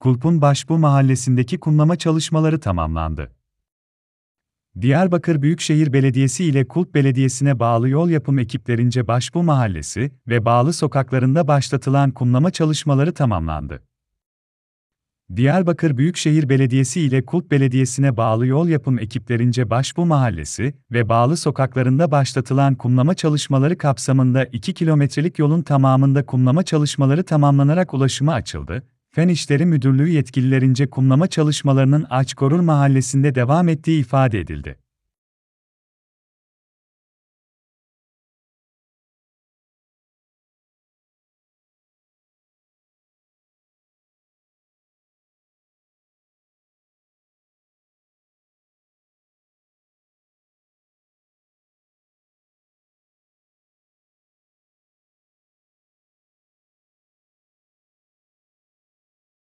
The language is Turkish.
Kulp'un Başbu mahallesindeki kumlama çalışmaları tamamlandı. Diyarbakır Büyükşehir Belediyesi ile Kulp Belediyesi'ne bağlı yol yapım ekiplerince Başbu Mahallesi ve bağlı sokaklarında başlatılan kumlama çalışmaları tamamlandı. Diyarbakır Büyükşehir Belediyesi ile Kulp Belediyesi'ne bağlı yol yapım ekiplerince Başbu Mahallesi ve bağlı sokaklarında başlatılan kumlama çalışmaları kapsamında 2 kilometrelik yolun tamamında kumlama çalışmaları tamamlanarak ulaşıma açıldı Fen İşleri Müdürlüğü yetkililerince kumlama çalışmalarının Açkorul Mahallesi'nde devam ettiği ifade edildi.